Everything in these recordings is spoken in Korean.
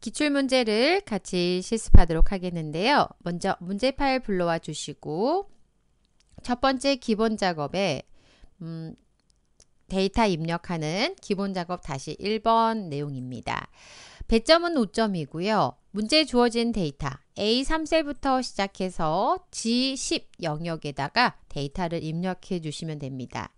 기출문제를 같이 실습하도록 하겠는데요. 먼저 문제 파일 불러와 주시고 첫 번째 기본 작업에 음, 데이터 입력하는 기본 작업 다시 1번 내용입니다. 배점은 5점이고요. 문제 주어진 데이터 A3셀부터 시작해서 G10 영역에다가 데이터를 입력해 주시면 됩니다.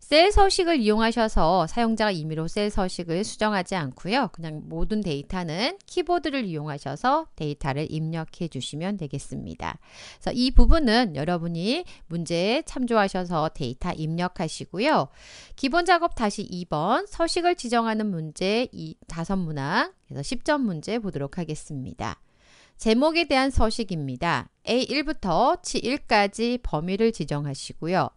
셀 서식을 이용하셔서 사용자가 임의로 셀 서식을 수정하지 않고요. 그냥 모든 데이터는 키보드를 이용하셔서 데이터를 입력해 주시면 되겠습니다. 그래서 이 부분은 여러분이 문제에 참조하셔서 데이터 입력하시고요. 기본 작업 다시 2번 서식을 지정하는 문제 5 문항 그래서 10점 문제 보도록 하겠습니다. 제목에 대한 서식입니다. A1부터 G1까지 범위를 지정하시고요.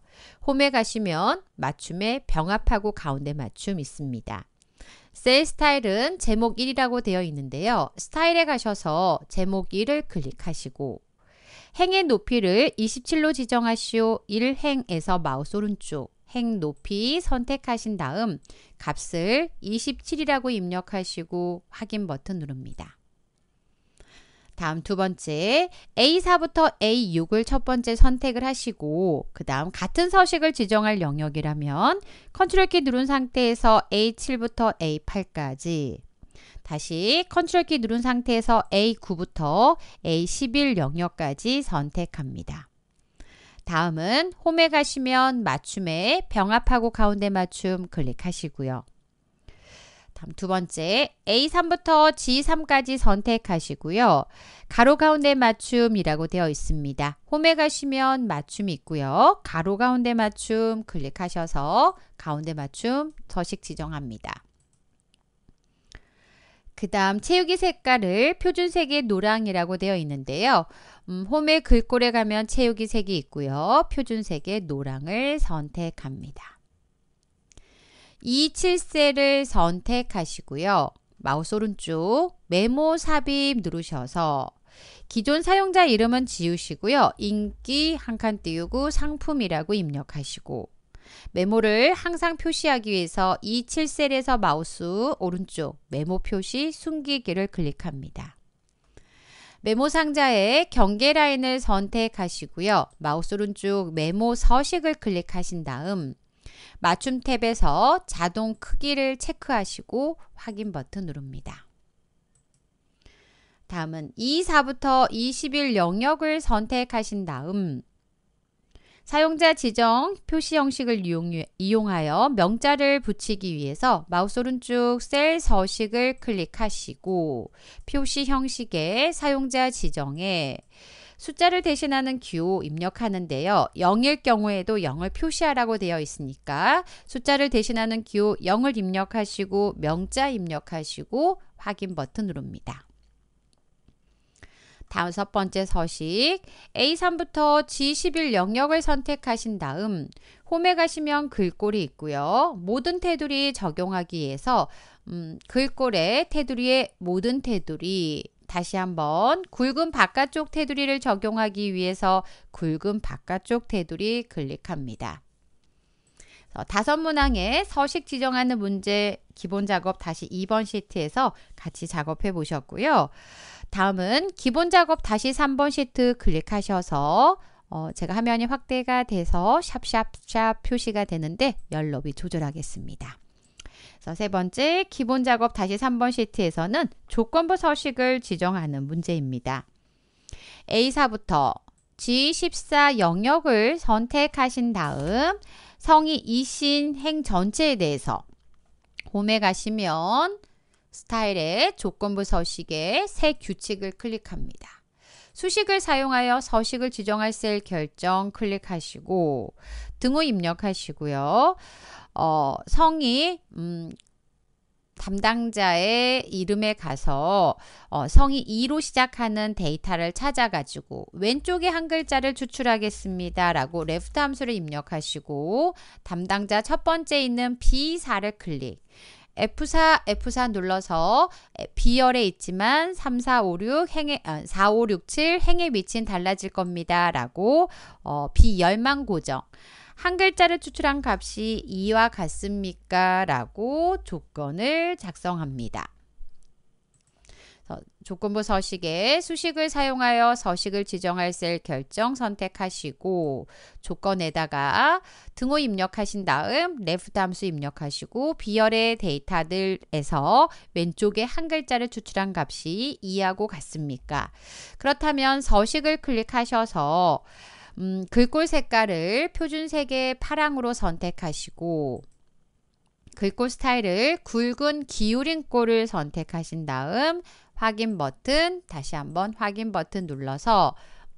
홈에 가시면 맞춤에 병합하고 가운데 맞춤 있습니다. 셀 스타일은 제목 1이라고 되어 있는데요. 스타일에 가셔서 제목 1을 클릭하시고 행의 높이를 27로 지정하시오. 1행에서 마우스 오른쪽 행 높이 선택하신 다음 값을 27이라고 입력하시고 확인 버튼 누릅니다. 다음 두 번째 A4부터 A6을 첫 번째 선택을 하시고 그 다음 같은 서식을 지정할 영역이라면 컨트롤 키 누른 상태에서 A7부터 A8까지 다시 컨트롤 키 누른 상태에서 A9부터 A11 영역까지 선택합니다. 다음은 홈에 가시면 맞춤에 병합하고 가운데 맞춤 클릭하시고요. 다음 두 번째 A3부터 G3까지 선택하시고요. 가로 가운데 맞춤이라고 되어 있습니다. 홈에 가시면 맞춤이 있고요. 가로 가운데 맞춤 클릭하셔서 가운데 맞춤 서식 지정합니다. 그 다음 채우기 색깔을 표준색의 노랑이라고 되어 있는데요. 음, 홈의 글꼴에 가면 채우기 색이 있고요. 표준색의 노랑을 선택합니다. 2 7세를 선택하시고요. 마우스 오른쪽 메모 삽입 누르셔서 기존 사용자 이름은 지우시고요. 인기 한 칸 띄우고 상품이라고 입력하시고 메모를 항상 표시하기 위해서 27셀에서 마우스 오른쪽 메모 표시 숨기기를 클릭합니다. 메모 상자에 경계 라인을 선택하시고요. 마우스 오른쪽 메모 서식을 클릭하신 다음 맞춤 탭에서 자동 크기를 체크하시고 확인 버튼 누릅니다. 다음은 24부터 21 영역을 선택하신 다음 사용자 지정 표시 형식을 이용하여 명자를 붙이기 위해서 마우스 오른쪽 셀 서식을 클릭하시고 표시 형식의 사용자 지정에 숫자를 대신하는 기호 입력하는데요. 0일 경우에도 0을 표시하라고 되어 있으니까 숫자를 대신하는 기호 0을 입력하시고 명자 입력하시고 확인 버튼 누릅니다. 다섯 번째 서식 A3부터 G11 영역을 선택하신 다음 홈에 가시면 글꼴이 있고요. 모든 테두리 적용하기 위해서 음, 글꼴에 테두리에 모든 테두리 다시 한번 굵은 바깥쪽 테두리를 적용하기 위해서 굵은 바깥쪽 테두리 클릭합니다. 다섯 문항의 서식 지정하는 문제 기본 작업 다시 2번 시트에서 같이 작업해 보셨고요. 다음은 기본 작업 다시 3번 시트 클릭하셔서 어, 제가 화면이 확대가 돼서 샵샵샵 표시가 되는데 연럽이 조절하겠습니다. 그래서 세 번째, 기본 작업 다시 3번 시트에서는 조건부 서식을 지정하는 문제입니다. A사부터 G14 영역을 선택하신 다음 성이 이신 행 전체에 대해서 홈에 가시면 스타일의 조건부 서식의 새 규칙을 클릭합니다. 수식을 사용하여 서식을 지정할 셀 결정 클릭하시고 등호 입력하시고요. 어, 성이 음, 담당자의 이름에 가서 어, 성이 2로 시작하는 데이터를 찾아가지고 왼쪽에 한 글자를 추출하겠습니다. 라고 레프트 함수를 입력하시고 담당자 첫 번째 있는 B4를 클릭 F4, F4 눌러서 B열에 있지만 3, 4, 5, 6 행에 4, 5, 6, 7 행의 위치는 달라질 겁니다. 라고 어, B열만 고정. 한 글자를 추출한 값이 2와 같습니까? 라고 조건을 작성합니다. 조건부 서식에 수식을 사용하여 서식을 지정할 셀 결정 선택하시고 조건에다가 등호 입력하신 다음 레프트 함수 입력하시고 비열의 데이터들에서 왼쪽에 한 글자를 추출한 값이 2하고 같습니까? 그렇다면 서식을 클릭하셔서 음, 글꼴 색깔을 표준색의 파랑으로 선택하시고 글꼴 스타일을 굵은 기울인 꼴을 선택하신 다음 확인 버튼 다시 한번 확인 버튼 눌러서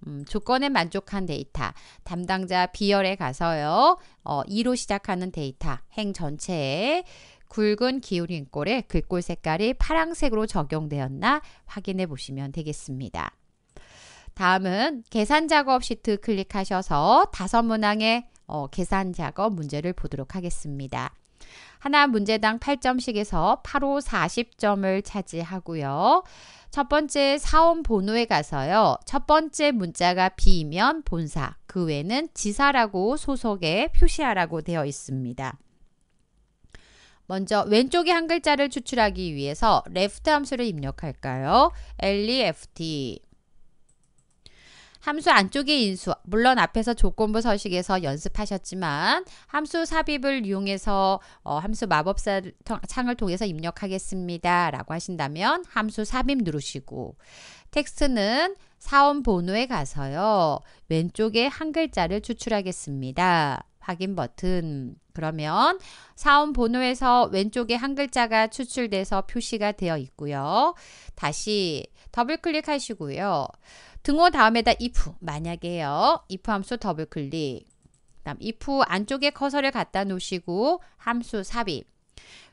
음, 조건에 만족한 데이터 담당자 비열에 가서요 어, 2로 시작하는 데이터 행 전체에 굵은 기울인골에 글꼴 색깔이 파랑색으로 적용되었나 확인해 보시면 되겠습니다. 다음은 계산 작업 시트 클릭하셔서 다섯 문항의 어, 계산 작업 문제를 보도록 하겠습니다. 하나 문제당 8점씩에서 8호 40점을 차지하고요. 첫 번째 사원 본호에 가서요. 첫 번째 문자가 b 면 본사, 그 외에는 지사라고 소속에 표시하라고 되어 있습니다. 먼저 왼쪽의 한 글자를 추출하기 위해서 left 함수를 입력할까요? left 함수 안쪽의 인수, 물론 앞에서 조건부 서식에서 연습하셨지만 함수 삽입을 이용해서 어, 함수 마법사 창을 통해서 입력하겠습니다. 라고 하신다면 함수 삽입 누르시고 텍스트는 사원 번호에 가서요. 왼쪽에 한 글자를 추출하겠습니다. 확인 버튼 그러면 사원 번호에서 왼쪽에 한 글자가 추출돼서 표시가 되어 있고요. 다시 더블 클릭하시고요. 등호 다음에다 if 만약에요. if 함수 더블 클릭. 다음 if 안쪽에 커서를 갖다 놓으시고 함수 삽입.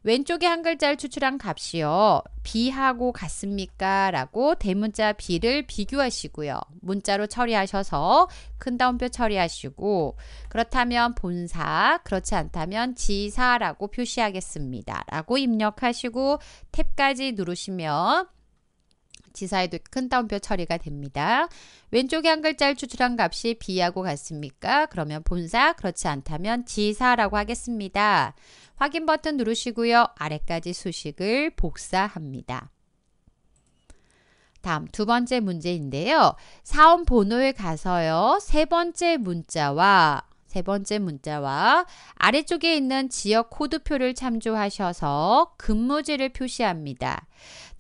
왼쪽에 한 글자를 추출한 값이요. B하고 같습니까? 라고 대문자 B를 비교하시고요. 문자로 처리하셔서 큰따옴표 처리하시고 그렇다면 본사, 그렇지 않다면 지사라고 표시하겠습니다. 라고 입력하시고 탭까지 누르시면 지사에도 큰 따옴표 처리가 됩니다. 왼쪽에 한 글자를 추출한 값이 B하고 같습니까? 그러면 본사, 그렇지 않다면 지사라고 하겠습니다. 확인 버튼 누르시고요. 아래까지 수식을 복사합니다. 다음 두 번째 문제인데요. 사원 번호에 가서요. 세 번째 문자와 세 번째 문자와 아래쪽에 있는 지역 코드표를 참조하셔서 근무지를 표시합니다.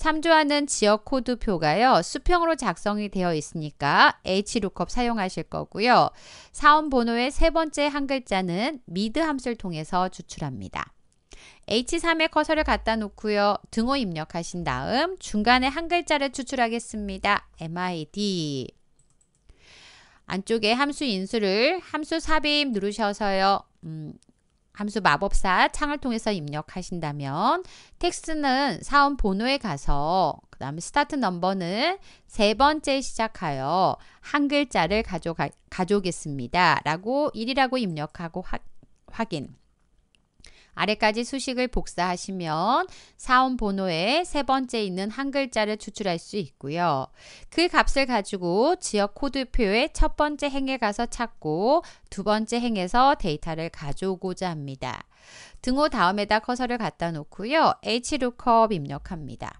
참조하는 지역 코드표가요. 수평으로 작성이 되어 있으니까 HLOOKUP 사용하실 거고요. 사원 번호의 세 번째 한 글자는 미드 함수를 통해서 추출합니다. h 3의 커서를 갖다 놓고요. 등호 입력하신 다음 중간에 한 글자를 추출하겠습니다. MID 안쪽에 함수 인수를 함수 삽입 누르셔서요. 음, 함수 마법사 창을 통해서 입력하신다면 텍스트는 사원 번호에 가서 그 다음에 스타트 넘버는 세 번째 시작하여 한 글자를 가져가, 가져오겠습니다. 라고 1이라고 입력하고 하, 확인 아래까지 수식을 복사하시면 사원 번호의 세 번째 있는 한 글자를 추출할 수 있고요. 그 값을 가지고 지역 코드표의 첫 번째 행에 가서 찾고 두 번째 행에서 데이터를 가져오고자 합니다. 등호 다음에다 커서를 갖다 놓고요. hlookup 입력합니다.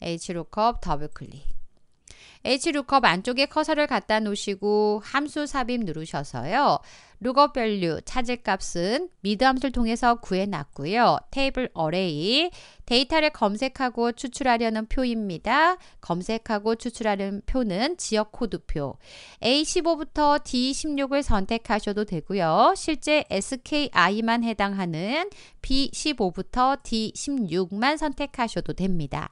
hlookup 더블클릭 HLOOKUP 안쪽에 커서를 갖다 놓으시고 함수 삽입 누르셔서요. lookup v a 찾을 값은 미드 함수를 통해서 구해놨고요. 테이블 어레이 데이터를 검색하고 추출하려는 표입니다. 검색하고 추출하는 려 표는 지역 코드표. A15부터 D16을 선택하셔도 되고요. 실제 SKI만 해당하는 B15부터 D16만 선택하셔도 됩니다.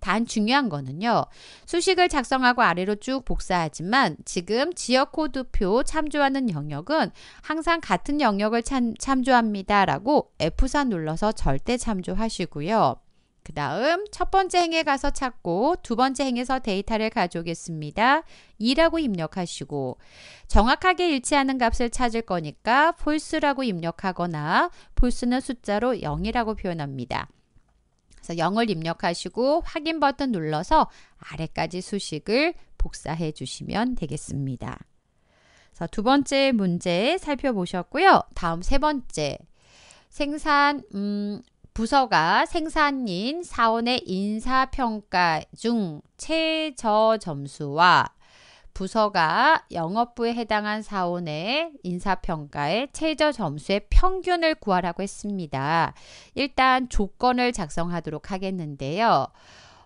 단 중요한 거는요. 수식을 작성하고 아래로 쭉 복사하지만 지금 지역 코드표 참조하는 영역은 항상 같은 영역을 참, 참조합니다. 라고 F4 눌러서 절대 참조하시고요. 그 다음 첫 번째 행에 가서 찾고 두 번째 행에서 데이터를 가져오겠습니다. 2라고 입력하시고 정확하게 일치하는 값을 찾을 거니까 false라고 입력하거나 false는 숫자로 0이라고 표현합니다. 그래서 영을 입력하시고 확인 버튼 눌러서 아래까지 수식을 복사해 주시면 되겠습니다. 자, 두 번째 문제 살펴보셨고요. 다음 세 번째. 생산, 음, 부서가 생산인 사원의 인사평가 중 최저 점수와 부서가 영업부에 해당한 사원의 인사평가의 최저 점수의 평균을 구하라고 했습니다. 일단 조건을 작성하도록 하겠는데요.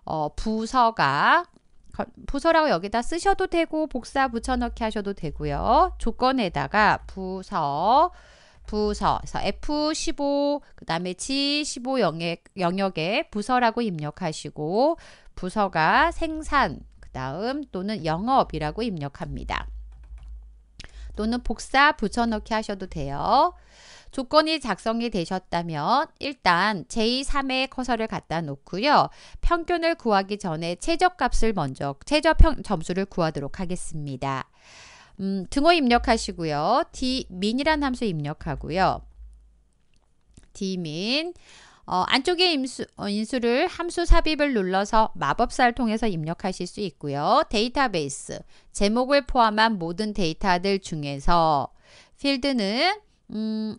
어, 부서가 부서라고 여기다 쓰셔도 되고 복사 붙여넣기 하셔도 되고요. 조건에다가 부서 부서 F15 그 다음에 G15 영역에 부서라고 입력하시고 부서가 생산 다음 또는 영업이라고 입력합니다. 또는 복사 붙여넣기 하셔도 돼요. 조건이 작성이 되셨다면 일단 제3의 커서를 갖다 놓고요. 평균을 구하기 전에 최저값을 먼저 최저 평, 점수를 구하도록 하겠습니다. 음, 등호 입력하시고요. dmin이란 함수 입력하고요. dmin 어, 안쪽에 임수, 어, 인수를 함수 삽입을 눌러서 마법사를 통해서 입력하실 수 있고요. 데이터베이스, 제목을 포함한 모든 데이터들 중에서 필드는 음,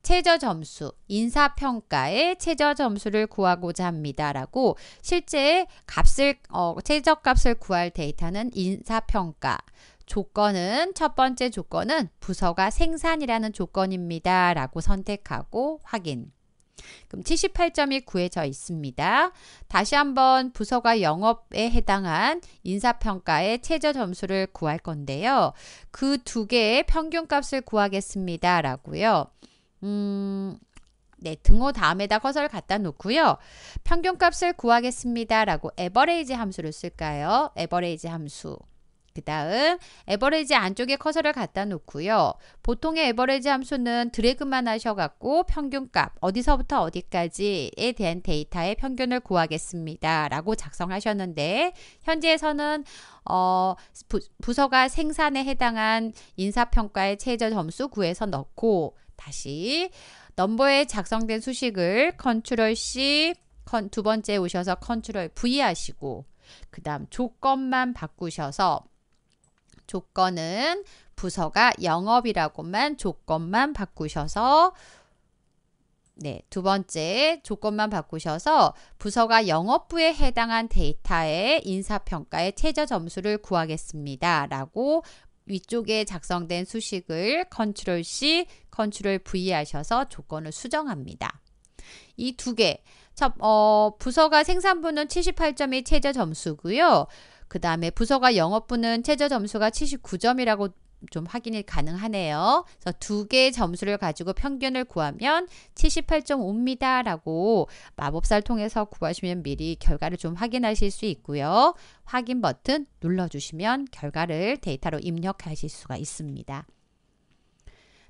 최저 점수, 인사평가의 최저 점수를 구하고자 합니다라고 실제 값을 어, 최저 값을 구할 데이터는 인사평가. 조건은 첫 번째 조건은 부서가 생산이라는 조건입니다라고 선택하고 확인. 그럼 78점이 구해져 있습니다. 다시 한번 부서가 영업에 해당한 인사평가의 최저 점수를 구할 건데요. 그 두 개의 평균값을 구하겠습니다. 라고요. 음, 네, 등호 다음에다 커서를 갖다 놓고요. 평균값을 구하겠습니다. 라고 에버레이지 함수를 쓸까요? 에버레이지 함수. 그 다음 에버리지 안쪽에 커서를 갖다 놓고요. 보통의 에버리지 함수는 드래그만 하셔갖고 평균값 어디서부터 어디까지에 대한 데이터의 평균을 구하겠습니다. 라고 작성하셨는데 현재에서는 어, 부, 서가 생산에 해당한 인사평가의 최저 점수 구해서 넣고 다시 넘버에 작성된 수식을 컨트롤 C 컨, 두 번째 오셔서 컨트롤 V 하시고 그 다음 조건만 바꾸셔서 조건은 부서가 영업이라고만 조건만 바꾸셔서 네, 두 번째 조건만 바꾸셔서 부서가 영업부에 해당한 데이터의 인사평가의 최저 점수를 구하겠습니다. 라고 위쪽에 작성된 수식을 컨트롤 C, 컨트롤 V 하셔서 조건을 수정합니다. 이 두 개, 첫, 어, 부서가 생산부는 78점이 최저 점수고요. 그 다음에 부서가 영업부는 최저 점수가 79점이라고 좀 확인이 가능하네요. 그래서 두 개의 점수를 가지고 평균을 구하면 78.5입니다. 라고 마법사를 통해서 구하시면 미리 결과를 좀 확인하실 수 있고요. 확인 버튼 눌러주시면 결과를 데이터로 입력하실 수가 있습니다.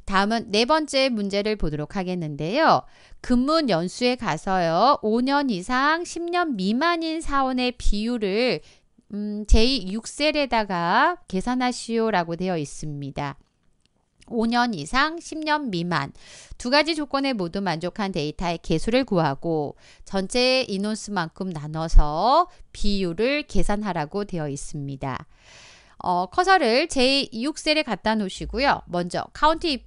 다음은 네 번째 문제를 보도록 하겠는데요. 근문 연수에 가서요. 5년 이상 10년 미만인 사원의 비율을 음, 제6셀에다가 계산하시오라고 되어 있습니다. 5년 이상 10년 미만 두 가지 조건에 모두 만족한 데이터의 개수를 구하고 전체 인원수만큼 나눠서 비율을 계산하라고 되어 있습니다. 어, 커서를 제6셀에 갖다 놓으시고요. 먼저 countif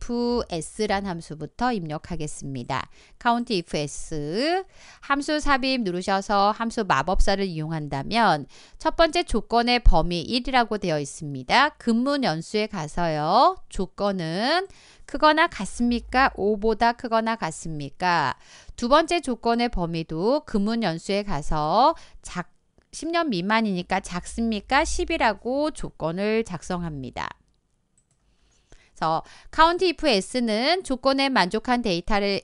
s란 함수부터 입력하겠습니다. countif s 함수 삽입 누르셔서 함수 마법사를 이용한다면 첫 번째 조건의 범위 1이라고 되어 있습니다. 근문 연수에 가서요. 조건은 크거나 같습니까? 5보다 크거나 같습니까? 두 번째 조건의 범위도 근문 연수에 가서 작 10년 미만이니까 작습니까? 10이라고 조건을 작성합니다. 그래서 카운티 if s는 조건에 만족한 데이터를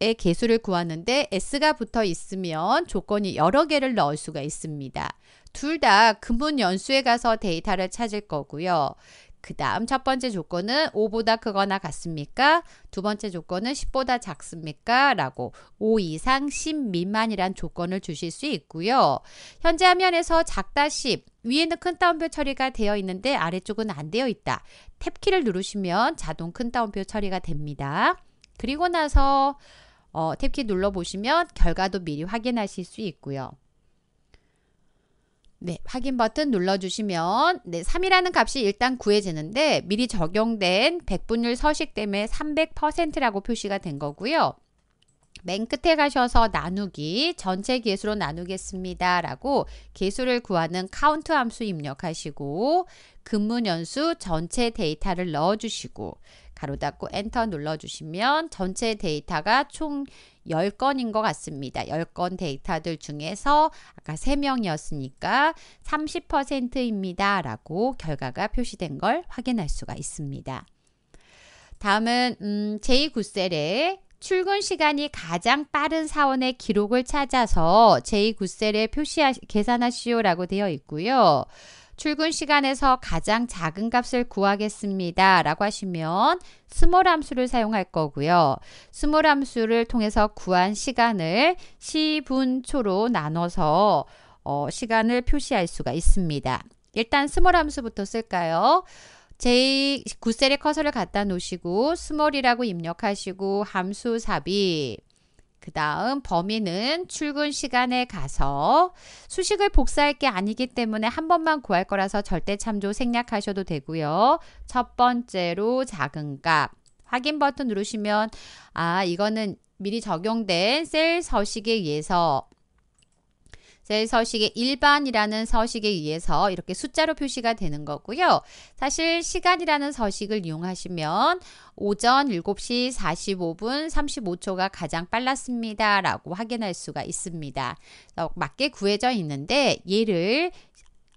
의 개수를 구하는데 s가 붙어 있으면 조건이 여러 개를 넣을 수가 있습니다. 둘 다 근문 연수에 가서 데이터를 찾을 거고요. 그 다음 첫 번째 조건은 5보다 크거나 같습니까? 두 번째 조건은 10보다 작습니까? 라고 5 이상 10 미만이란 조건을 주실 수 있고요. 현재 화면에서 작다 10, 위에는 큰 따옴표 처리가 되어 있는데 아래쪽은 안 되어 있다. 탭키를 누르시면 자동 큰 따옴표 처리가 됩니다. 그리고 나서 어, 탭키 눌러보시면 결과도 미리 확인하실 수 있고요. 네, 확인 버튼 눌러주시면 네, 3이라는 값이 일단 구해지는데 미리 적용된 백분율 서식 때문에 300%라고 표시가 된 거고요. 맨 끝에 가셔서 나누기 전체 개수로 나누겠습니다 라고 개수를 구하는 카운트 함수 입력하시고 근무 연수 전체 데이터를 넣어주시고 가로 닫고 엔터 눌러주시면 전체 데이터가 총 10건인 것 같습니다. 10건 데이터들 중에서 아까 3명이었으니까 30%입니다. 라고 결과가 표시된 걸 확인할 수가 있습니다. 다음은 음, 제2구셀의 출근 시간이 가장 빠른 사원의 기록을 찾아서 제2구셀에 표시 계산하시오라고 되어 있고요. 출근 시간에서 가장 작은 값을 구하겠습니다. 라고 하시면 스몰 함수를 사용할 거고요. 스몰 함수를 통해서 구한 시간을 시분초로 나눠서 어, 시간을 표시할 수가 있습니다. 일단 스몰 함수부터 쓸까요? 제9셀에 커서를 갖다 놓으시고 스몰이라고 입력하시고 함수 삽입 그 다음 범인은 출근 시간에 가서 수식을 복사할 게 아니기 때문에 한 번만 구할 거라서 절대 참조 생략하셔도 되고요. 첫 번째로 작은 값. 확인 버튼 누르시면 아 이거는 미리 적용된 셀 서식에 의해서 제서식의 일반이라는 서식에 의해서 이렇게 숫자로 표시가 되는 거고요. 사실 시간이라는 서식을 이용하시면 오전 7시 45분 35초가 가장 빨랐습니다. 라고 확인할 수가 있습니다. 맞게 구해져 있는데 얘를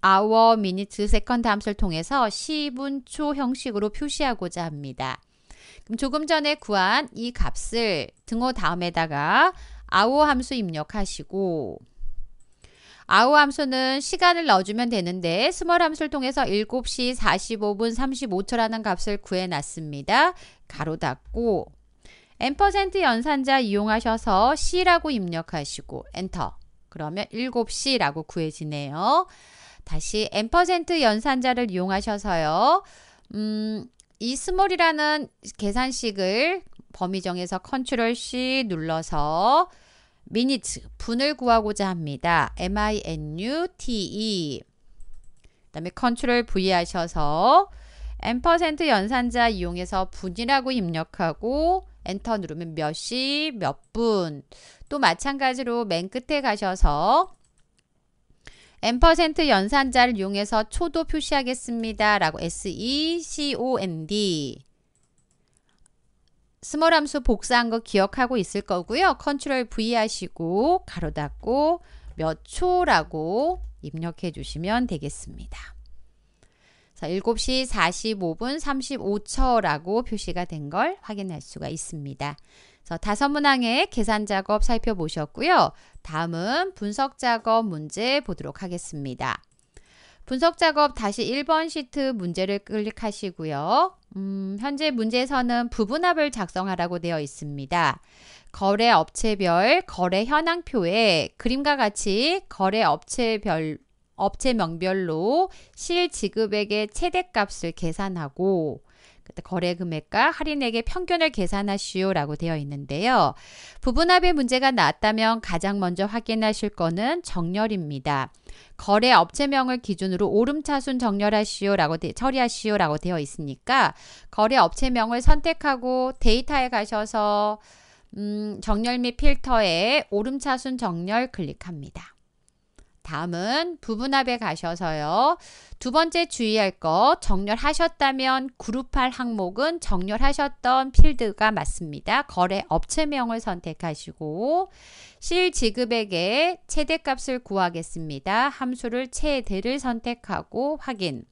hour, minute, second 함수를 통해서 시분, 초 형식으로 표시하고자 합니다. 그럼 조금 전에 구한 이 값을 등호 다음에다가 hour 함수 입력하시고 아우 함수는 시간을 넣어주면 되는데 스몰 함수를 통해서 7시 45분 35초라는 값을 구해놨습니다. 가로 닫고 n% 연산자 이용하셔서 C라고 입력하시고 엔터 그러면 7시라고 구해지네요. 다시 n% 연산자를 이용하셔서요. 음, 이 스몰이라는 계산식을 범위 정에서 컨트롤 C 눌러서 m i n u t e 분을 구하고자 합니다. minute 그다음에 컨트롤 V 하셔서 n% 연산자 이용해서 분이라고 입력하고 엔터 누르면 몇 시, 몇 분. 또 마찬가지로 맨 끝에 가셔서 n% 연산자를 이용해서 초도 표시하겠습니다. 라고 SECOND 스몰 함수 복사한 거 기억하고 있을 거고요. 컨트롤 V 하시고 가로 닫고 몇 초라고 입력해 주시면 되겠습니다. 자, 7시 45분 35초라고 표시가 된 걸 확인할 수가 있습니다. 다섯 문항의 계산 작업 살펴보셨고요. 다음은 분석 작업 문제 보도록 하겠습니다. 분석 작업 다시 1번 시트 문제를 클릭하시고요. 음, 현재 문제에서는 부분합을 작성하라고 되어 있습니다. 거래 업체별 거래 현황표에 그림과 같이 거래 업체별 업체명별로 실 지급액의 최대값을 계산하고 거래 금액과 할인액의 평균을 계산하시오라고 되어 있는데요. 부분합의 문제가 나왔다면 가장 먼저 확인하실 거는 정렬입니다. 거래 업체명을 기준으로 오름차순 정렬하시오라고 처리하시오라고 되어 있으니까 거래 업체명을 선택하고 데이터에 가셔서 음, 정렬 및 필터에 오름차순 정렬 클릭합니다. 다음은 부분합에 가셔서요. 두 번째 주의할 것, 정렬하셨다면 그룹할 항목은 정렬하셨던 필드가 맞습니다. 거래 업체명을 선택하시고 실 지급액의 최대값을 구하겠습니다. 함수를 최대를 선택하고 확인.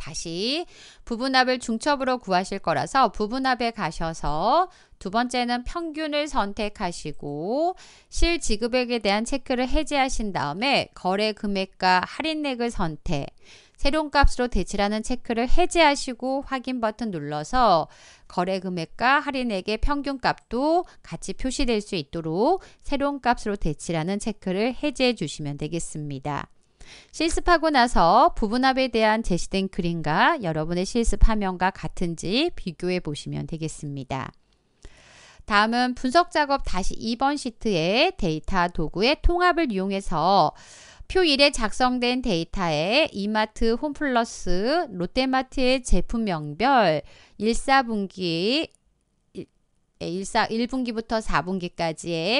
다시 부분합을 중첩으로 구하실 거라서 부분합에 가셔서 두 번째는 평균을 선택하시고 실 지급액에 대한 체크를 해제하신 다음에 거래 금액과 할인액을 선택 새로운 값으로 대치하는 체크를 해제하시고 확인 버튼 눌러서 거래 금액과 할인액의 평균 값도 같이 표시될 수 있도록 새로운 값으로 대치하는 체크를 해제해 주시면 되겠습니다. 실습하고 나서 부분합에 대한 제시된 그림과 여러분의 실습 화면과 같은지 비교해 보시면 되겠습니다. 다음은 분석 작업 다시 2번 시트에 데이터 도구의 통합을 이용해서 표 1에 작성된 데이터에 이마트 홈플러스 롯데마트의 제품명별, 1사분기, 1분기부터 예,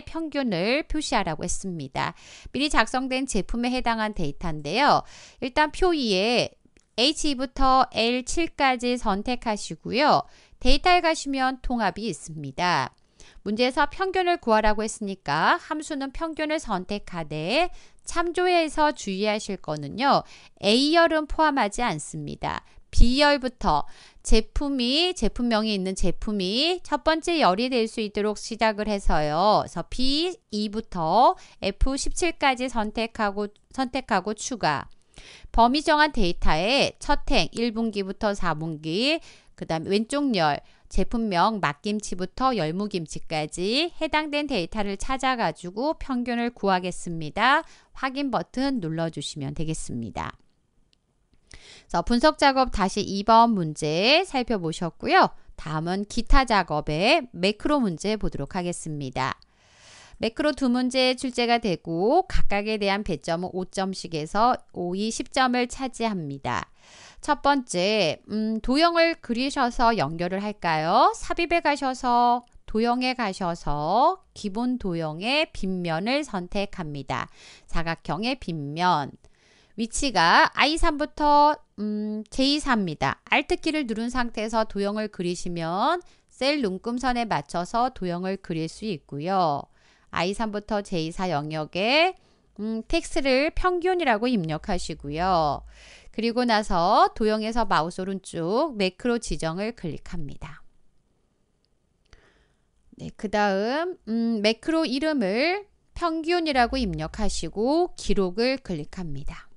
4분기까지의 평균을 표시하라고 했습니다. 미리 작성된 제품에 해당한 데이터인데요. 일단 표 2에 H2부터 L7까지 선택하시고요. 데이터에 가시면 통합이 있습니다. 문제에서 평균을 구하라고 했으니까 함수는 평균을 선택하되 참조해서 주의하실 거는요. A열은 포함하지 않습니다. B열부터 제품이 제품명이 있는 제품이 첫 번째 열이 될 수 있도록 시작을 해서요. 그래서 B2부터 F17까지 선택하고 선택하고 추가. 범위 정한 데이터의 첫 행 1분기부터 4분기, 그다음 왼쪽 열 제품명 막김치부터 열무김치까지 해당된 데이터를 찾아가지고 평균을 구하겠습니다. 확인 버튼 눌러주시면 되겠습니다. 자, 분석 작업 다시 2번 문제 살펴보셨고요. 다음은 기타 작업의 매크로 문제 보도록 하겠습니다. 매크로 두 문제 출제가 되고 각각에 대한 배점은 5점씩에서 5이 10점을 차지합니다. 첫 번째, 음, 도형을 그리셔서 연결을 할까요? 삽입에 가셔서 도형에 가셔서 기본 도형의 빗면을 선택합니다. 사각형의 빗면. 위치가 I3부터 음, 제2사입니다. 알트키를 누른 상태에서 도형을 그리시면 셀 눈금선에 맞춰서 도형을 그릴 수 있고요. I3부터 J4 영역에 음, 텍스를 평균이라고 입력하시고요. 그리고 나서 도형에서 마우스 오른쪽 매크로 지정을 클릭합니다. 네, 그 다음 음, 매크로 이름을 평균이라고 입력하시고 기록을 클릭합니다.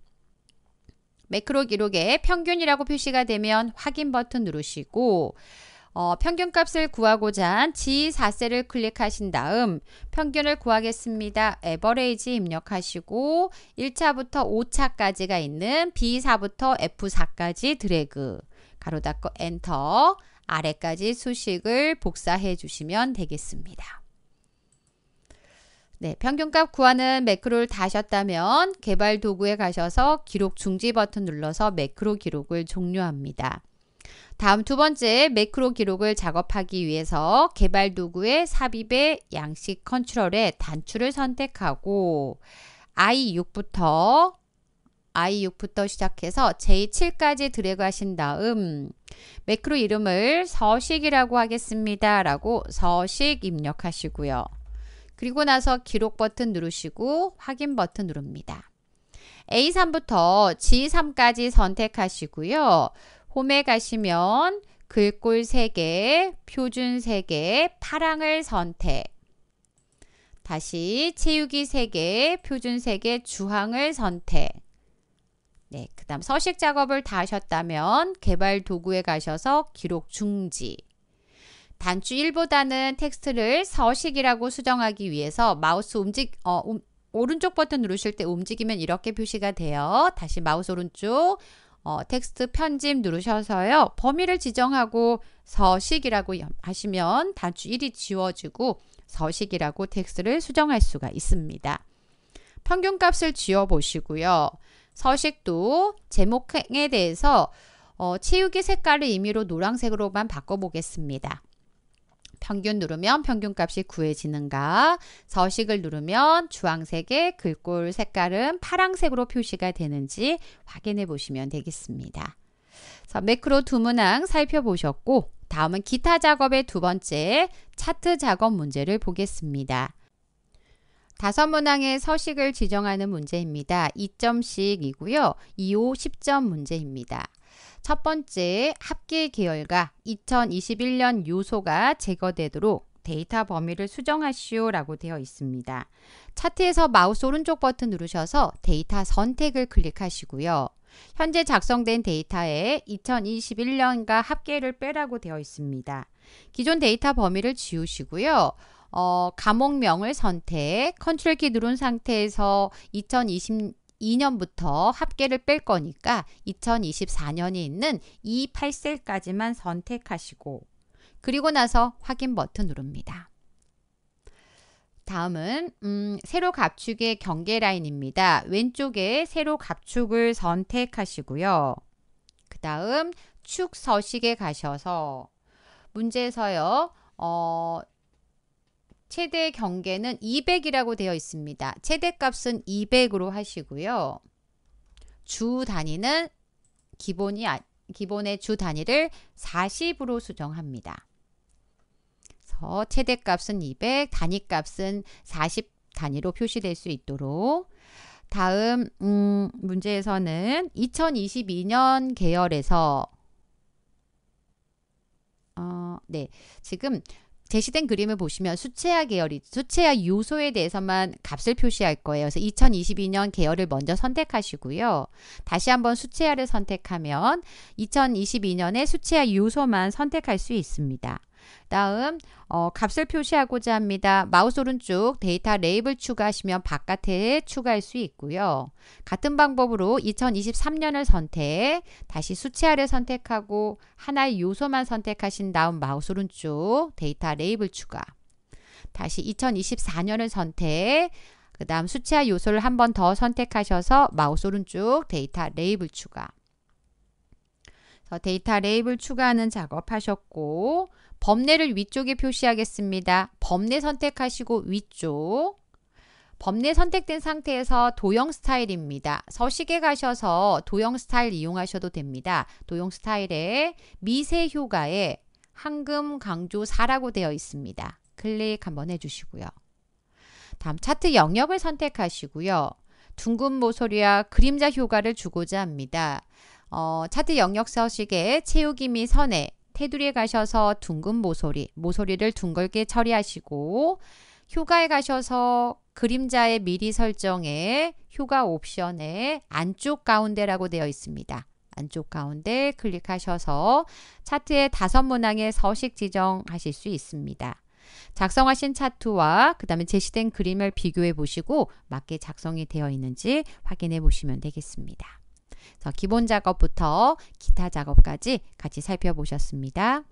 매크로 기록에 평균이라고 표시가 되면 확인 버튼 누르시고 어, 평균값을 구하고자 한 G4셀을 클릭하신 다음 평균을 구하겠습니다. 에버레이지 입력하시고 1차부터 5차까지가 있는 B4부터 F4까지 드래그 가로 닫고 엔터 아래까지 수식을 복사해 주시면 되겠습니다. 네, 평균값 구하는 매크로를 다셨다면 하 개발 도구에 가셔서 기록 중지 버튼 눌러서 매크로 기록을 종료합니다. 다음 두 번째 매크로 기록을 작업하기 위해서 개발 도구의 삽입의 양식 컨트롤의 단추를 선택하고 I6부터 I6부터 시작해서 J7까지 드래그하신 다음 매크로 이름을 서식이라고 하겠습니다. 라고 서식 입력하시고요. 그리고 나서 기록 버튼 누르시고 확인 버튼 누릅니다. A3부터 G3까지 선택하시고요. 홈에 가시면 글꼴 3개, 표준 3개, 파랑을 선택. 다시 채우기 3개, 표준 3개, 주황을 선택. 네, 그 다음 서식 작업을 다 하셨다면 개발 도구에 가셔서 기록 중지. 단추 1보다는 텍스트를 서식이라고 수정하기 위해서 마우스 움직, 어, 음, 오른쪽 버튼 누르실 때 움직이면 이렇게 표시가 돼요. 다시 마우스 오른쪽 어, 텍스트 편집 누르셔서요. 범위를 지정하고 서식이라고 하시면 단추 1이 지워지고 서식이라고 텍스트를 수정할 수가 있습니다. 평균값을 지워보시고요. 서식도 제목에 대해서 어, 채우기 색깔을 임의로 노란색으로만 바꿔보겠습니다. 평균 누르면 평균값이 구해지는가 서식을 누르면 주황색의 글꼴 색깔은 파랑색으로 표시가 되는지 확인해 보시면 되겠습니다. 자, 매크로 두 문항 살펴보셨고 다음은 기타 작업의 두 번째 차트 작업 문제를 보겠습니다. 다섯 문항의 서식을 지정하는 문제입니다. 2점씩이고요. 2, 5, 10점 문제입니다. 첫 번째 합계 계열과 2021년 요소가 제거되도록 데이터 범위를 수정하시오 라고 되어 있습니다. 차트에서 마우스 오른쪽 버튼 누르셔서 데이터 선택을 클릭하시고요. 현재 작성된 데이터에 2021년과 합계를 빼라고 되어 있습니다. 기존 데이터 범위를 지우시고요. 어, 과목명을 선택, 컨트롤 키 누른 상태에서 2020 2년부터 합계를 뺄 거니까 2024년이 있는 2 8셀까지만 선택하시고 그리고 나서 확인 버튼 누릅니다. 다음은 음, 세로 갑축의 경계 라인입니다. 왼쪽에 세로 갑축을 선택하시고요. 그 다음 축 서식에 가셔서 문제에서요. 어, 최대 경계는 200이라고 되어 있습니다. 최대값은 200으로 하시고요. 주 단위는 기본이 아, 기본의 주 단위를 40으로 수정합니다. 그래서 최대값은 200, 단위값은 40 단위로 표시될 수 있도록 다음 음, 문제에서는 2022년 계열에서 어, 네. 지금 제시된 그림을 보시면 수채화 계열이 수채화 요소에 대해서만 값을 표시할 거예요. 그래서 2022년 계열을 먼저 선택하시고요. 다시 한번 수채화를 선택하면 2022년에 수채화 요소만 선택할 수 있습니다. 다음 어, 값을 표시하고자 합니다. 마우스 오른쪽 데이터 레이블 추가하시면 바깥에 추가할 수 있고요. 같은 방법으로 2023년을 선택, 다시 수치아래 선택하고 하나의 요소만 선택하신 다음 마우스 오른쪽 데이터 레이블 추가. 다시 2024년을 선택, 그 다음 수치화 요소를 한 번 더 선택하셔서 마우스 오른쪽 데이터 레이블 추가. 데이터 레이블 추가하는 작업하셨고 범례를 위쪽에 표시하겠습니다. 범례 선택하시고 위쪽 범례 선택된 상태에서 도형 스타일입니다. 서식에 가셔서 도형 스타일 이용하셔도 됩니다. 도형 스타일에 미세 효과에 황금 강조 4라고 되어 있습니다. 클릭 한번 해주시고요. 다음 차트 영역을 선택하시고요. 둥근 모서리와 그림자 효과를 주고자 합니다. 어, 차트 영역 서식에 채우기 및 선에 테두리에 가셔서 둥근 모서리, 모서리를 둥글게 처리하시고 휴가에 가셔서 그림자의 미리 설정에 휴가 옵션에 안쪽 가운데라고 되어 있습니다. 안쪽 가운데 클릭하셔서 차트의 다섯 문항에 서식 지정하실 수 있습니다. 작성하신 차트와 그 다음에 제시된 그림을 비교해 보시고 맞게 작성이 되어 있는지 확인해 보시면 되겠습니다. 기본 작업부터 기타 작업까지 같이 살펴보셨습니다.